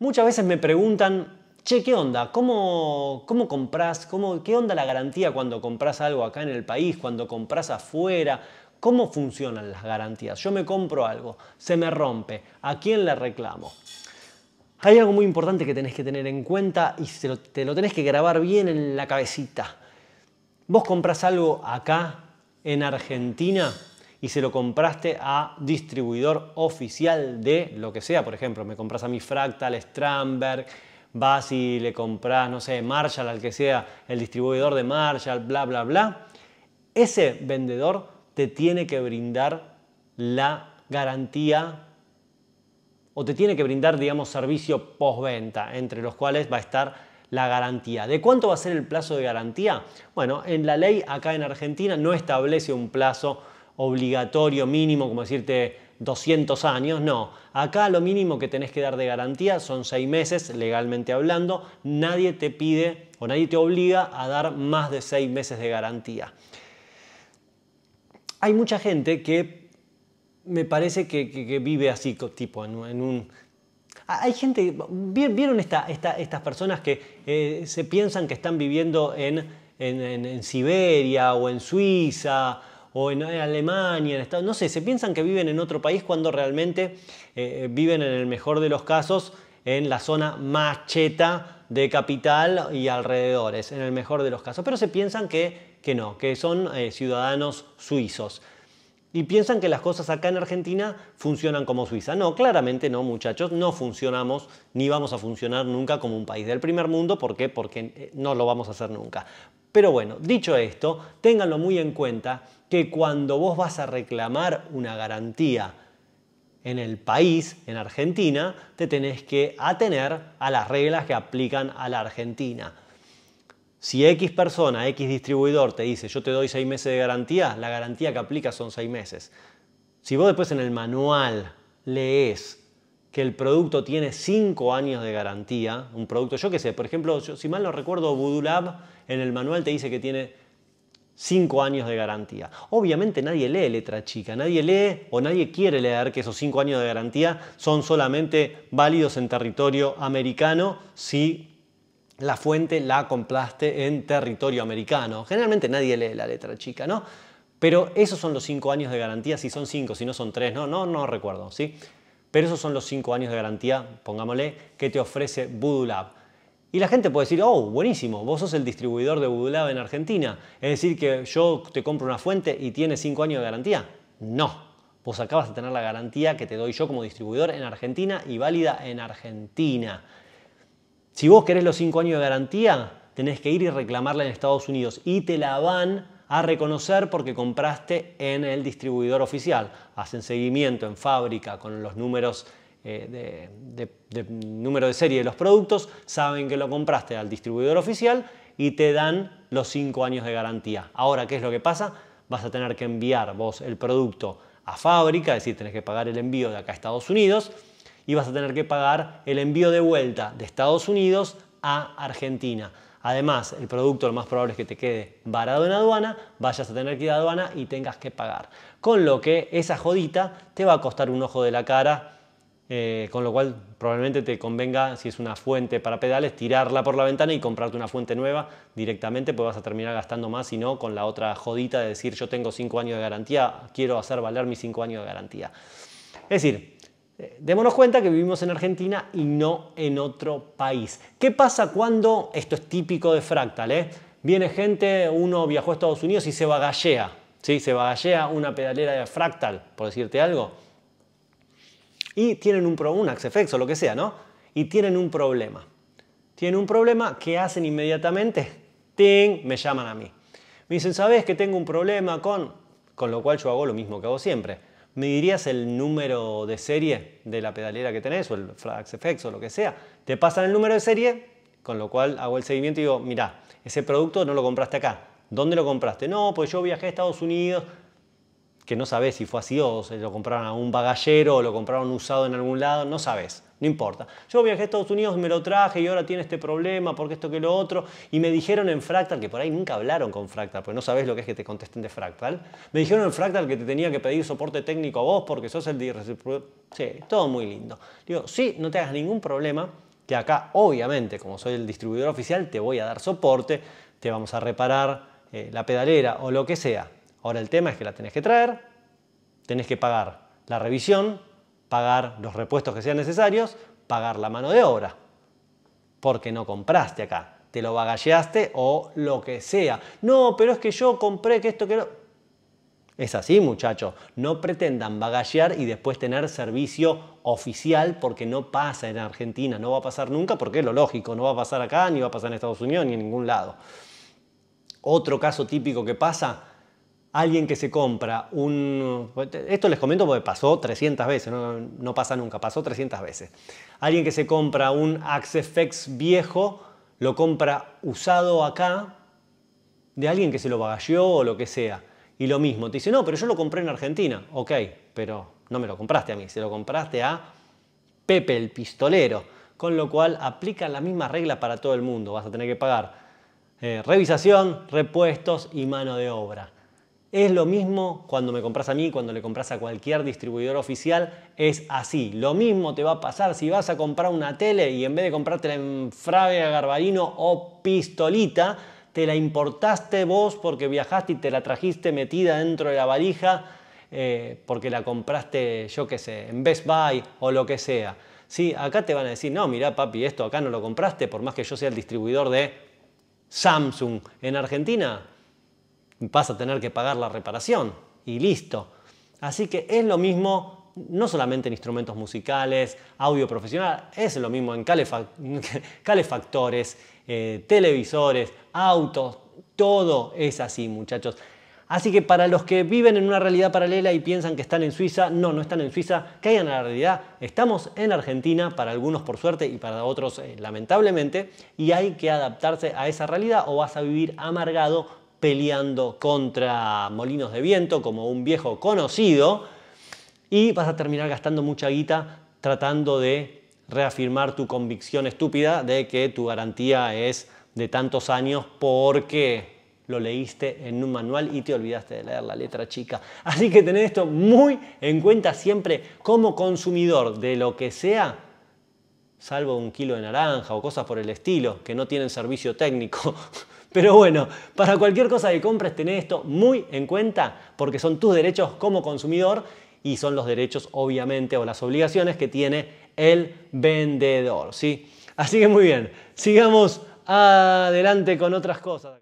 Muchas veces me preguntan, che, ¿qué onda? ¿Cómo, cómo compras? Cómo, ¿Qué onda la garantía cuando compras algo acá en el país, cuando compras afuera? ¿Cómo funcionan las garantías? Yo me compro algo, se me rompe, ¿a quién le reclamo? Hay algo muy importante que tenés que tener en cuenta y te lo tenés que grabar bien en la cabecita. Vos compras algo acá en Argentina y se lo compraste a distribuidor oficial de lo que sea. Por ejemplo, me compras a mi Fractal, Stramberg, vas y le compras, no sé, Marshall, al que sea, el distribuidor de Marshall, bla, bla, bla. Ese vendedor te tiene que brindar la garantía o te tiene que brindar, digamos, servicio postventa, entre los cuales va a estar la garantía. ¿De cuánto va a ser el plazo de garantía? Bueno, en la ley acá en Argentina no establece un plazo obligatorio mínimo, como decirte 200 años, no. Acá lo mínimo que tenés que dar de garantía son 6 meses, legalmente hablando. Nadie te pide o nadie te obliga a dar más de 6 meses de garantía. Hay mucha gente que me parece que, vive así, tipo en, un hay gente, ¿vieron estas personas que eh, se piensan que están viviendo en, en, Siberia o en Suiza o en Alemania, en Estados no sé, se piensan que viven en otro país cuando realmente eh, viven en el mejor de los casos en la zona macheta de capital y alrededores, en el mejor de los casos, pero se piensan que, no, que son eh, ciudadanos suizos. Y piensan que las cosas acá en Argentina funcionan como Suiza. No, claramente no, muchachos, no funcionamos ni vamos a funcionar nunca como un país del primer mundo. ¿Por qué? Porque eh, no lo vamos a hacer nunca. Pero bueno, dicho esto, ténganlo muy en cuenta que cuando vos vas a reclamar una garantía en el país, en Argentina, te tenés que atener a las reglas que aplican a la Argentina. Si X persona, X distribuidor te dice yo te doy seis meses de garantía, la garantía que aplica son seis meses. Si vos después en el manual lees que el producto tiene cinco años de garantía, un producto, yo qué sé, por ejemplo, si mal no recuerdo, Voodoo Lab en el manual te dice que tiene cinco años de garantía. Obviamente nadie lee letra chica, nadie lee o nadie quiere leer que esos cinco años de garantía son solamente válidos en territorio americano si la fuente la compraste en territorio americano. Generalmente nadie lee la letra chica, ¿no? Pero esos son los cinco años de garantía, si son cinco, si no son tres, no, no, no recuerdo, ¿sí? Pero esos son los cinco años de garantía, pongámosle, que te ofrece Voodoo Lab. Y la gente puede decir, oh, buenísimo, vos sos el distribuidor de Budulab en Argentina. Es decir, que yo te compro una fuente y tiene 5 años de garantía. No, vos acabas de tener la garantía que te doy yo como distribuidor en Argentina y válida en Argentina. Si vos querés los 5 años de garantía, tenés que ir y reclamarla en Estados Unidos y te la van a reconocer porque compraste en el distribuidor oficial. Hacen seguimiento en fábrica con los números eh, de, número de serie de los productos, saben que lo compraste al distribuidor oficial y te dan los 5 años de garantía. Ahora, ¿qué es lo que pasa? Vas a tener que enviar vos el producto a fábrica, es decir, tenés que pagar el envío de acá a Estados Unidos y vas a tener que pagar el envío de vuelta de Estados Unidos a Argentina. Además, el producto lo más probable es que te quede varado en aduana, vayas a tener que ir a aduana y tengas que pagar. Con lo que esa jodita te va a costar un ojo de la cara eh, con lo cual probablemente te convenga, si es una fuente para pedales, tirarla por la ventana y comprarte una fuente nueva directamente, pues vas a terminar gastando más y no con la otra jodita de decir yo tengo 5 años de garantía, quiero hacer valer mis 5 años de garantía. Es decir, eh, Démonos cuenta que vivimos en Argentina y no en otro país. ¿Qué pasa cuando, esto es típico de Fractal, eh, viene gente, uno viajó a Estados Unidos y se bagallea, ¿sí? se bagallea una pedalera de Fractal, por decirte algo, y tienen un, pro, un axe o lo que sea, ¿no? Y tienen un problema. Tienen un problema que hacen inmediatamente, ¡ting! Me llaman a mí. Me dicen, ¿sabes que tengo un problema con...? Con lo cual yo hago lo mismo que hago siempre. ¿Me dirías el número de serie de la pedalera que tenés o el axefex o lo que sea? Te pasan el número de serie, con lo cual hago el seguimiento y digo, mira ese producto no lo compraste acá. ¿Dónde lo compraste? No, pues yo viajé a Estados Unidos, que no sabes si fue así o si lo compraron a un bagallero o lo compraron usado en algún lado, no sabes, no importa. Yo viajé a Estados Unidos, me lo traje y ahora tiene este problema porque esto que lo otro, y me dijeron en Fractal, que por ahí nunca hablaron con Fractal, porque no sabes lo que es que te contesten de Fractal, me dijeron en Fractal que te tenía que pedir soporte técnico a vos porque sos el de... Sí, todo muy lindo. Digo, sí, no te hagas ningún problema, que acá obviamente, como soy el distribuidor oficial, te voy a dar soporte, te vamos a reparar eh, la pedalera o lo que sea Ahora el tema es que la tenés que traer, tenés que pagar la revisión, pagar los repuestos que sean necesarios, pagar la mano de obra, porque no compraste acá, te lo bagalleaste o lo que sea. No, pero es que yo compré que esto que no. Es así, muchachos. No pretendan bagallear y después tener servicio oficial porque no pasa en Argentina, no va a pasar nunca porque es lo lógico, no va a pasar acá, ni va a pasar en Estados Unidos, ni en ningún lado. Otro caso típico que pasa alguien que se compra un... Esto les comento porque pasó 300 veces, no, pasa nunca, pasó 300 veces. Alguien que se compra un Axe-FX viejo, lo compra usado acá de alguien que se lo bagalló o lo que sea. Y lo mismo, te dice, no, pero yo lo compré en Argentina. Ok, pero no me lo compraste a mí, se lo compraste a Pepe el pistolero. Con lo cual aplica la misma regla para todo el mundo. Vas a tener que pagar eh, revisación, repuestos y mano de obra. Es lo mismo cuando me compras a mí, cuando le compras a cualquier distribuidor oficial, es así. Lo mismo te va a pasar si vas a comprar una tele y en vez de comprártela en Fravia, Garbarino o Pistolita, te la importaste vos porque viajaste y te la trajiste metida dentro de la valija eh, porque la compraste, yo qué sé, en Best Buy o lo que sea. Sí, acá te van a decir, no, mirá papi, esto acá no lo compraste, por más que yo sea el distribuidor de Samsung en Argentina, vas a tener que pagar la reparación y listo. Así que es lo mismo no solamente en instrumentos musicales, audio profesional, es lo mismo en calefactores, eh, televisores, autos, todo es así muchachos. Así que para los que viven en una realidad paralela y piensan que están en Suiza, no, no están en Suiza, caigan a la realidad. Estamos en Argentina, para algunos por suerte y para otros eh, lamentablemente, y hay que adaptarse a esa realidad o vas a vivir amargado peleando contra molinos de viento como un viejo conocido y vas a terminar gastando mucha guita tratando de reafirmar tu convicción estúpida de que tu garantía es de tantos años porque lo leíste en un manual y te olvidaste de leer la letra chica. Así que tened esto muy en cuenta siempre como consumidor de lo que sea, salvo un kilo de naranja o cosas por el estilo, que no tienen servicio técnico Pero bueno, para cualquier cosa que compres, ten esto muy en cuenta porque son tus derechos como consumidor y son los derechos, obviamente, o las obligaciones que tiene el vendedor. ¿sí? Así que muy bien, sigamos adelante con otras cosas.